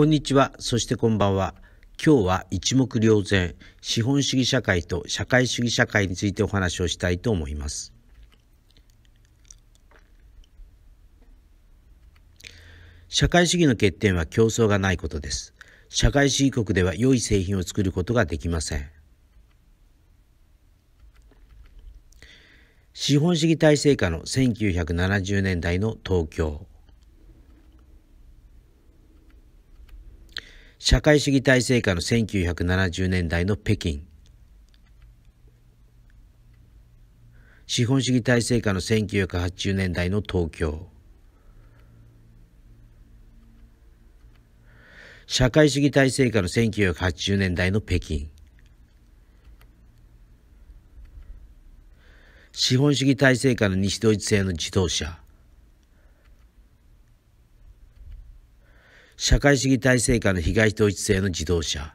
こんにちは、そしてこんばんは。今日は一目瞭然、資本主義社会と社会主義社会についてお話をしたいと思います。社会主義の欠点は競争がないことです。社会主義国では良い製品を作ることができません。資本主義体制下の1970年代の東京。社会主義体制下の1970年代の北京資本主義体制下の1980年代の東京社会主義体制下の1980年代の北京資本主義体制下の西ドイツ製の自動車社会主義体制下の被害統一性の自動車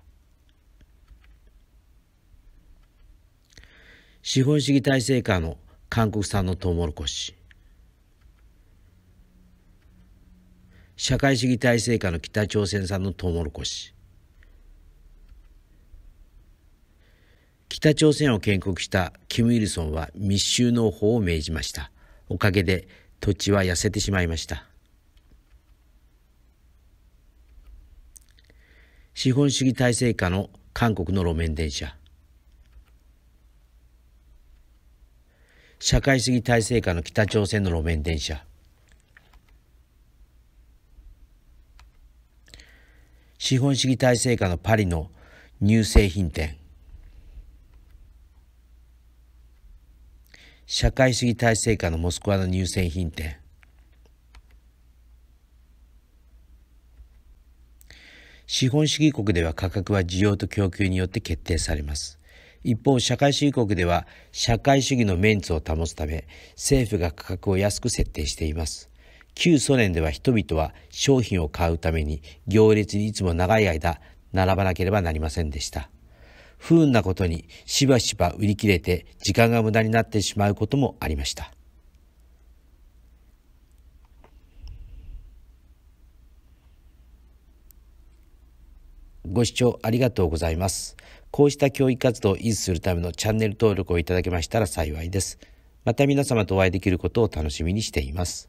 資本主義体制下の韓国産のトウモロコシ社会主義体制下の北朝鮮産のトウモロコシ北朝鮮を建国したキム・イルソンは密集農法を命じましたおかげで土地は痩せてしまいました資本主義体制下の韓国の路面電車社会主義体制下の北朝鮮の路面電車資本主義体制下のパリの乳製品店社会主義体制下のモスクワの乳製品店資本主義国では価格は需要と供給によって決定されます。一方、社会主義国では社会主義のメンツを保つため、政府が価格を安く設定しています。旧ソ連では人々は商品を買うために行列にいつも長い間並ばなければなりませんでした。不運なことにしばしば売り切れて時間が無駄になってしまうこともありました。ご視聴ありがとうございます。こうした教育活動を維持するためのチャンネル登録をいただけましたら幸いです。また皆様とお会いできることを楽しみにしています。